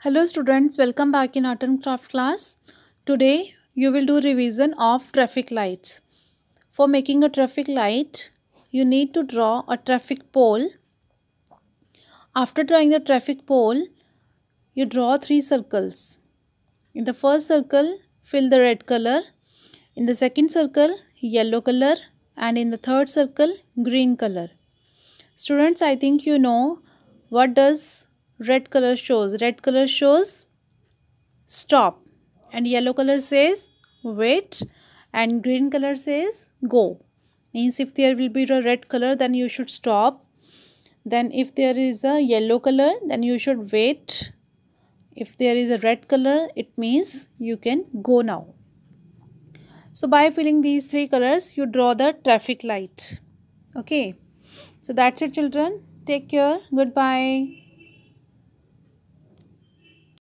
Hello students, welcome back in Art and Craft class. Today you will do revision of traffic lights. For making a traffic light, you need to draw a traffic pole. After drawing the traffic pole, you draw three circles. In the first circle, fill the red color. In the second circle, yellow color. And in the third circle, green color. Students, I think you know what does red color shows red color shows stop and yellow color says wait and green color says go means if there will be a red color then you should stop then if there is a yellow color then you should wait if there is a red color it means you can go now so by filling these three colors you draw the traffic light okay so that's it children take care goodbye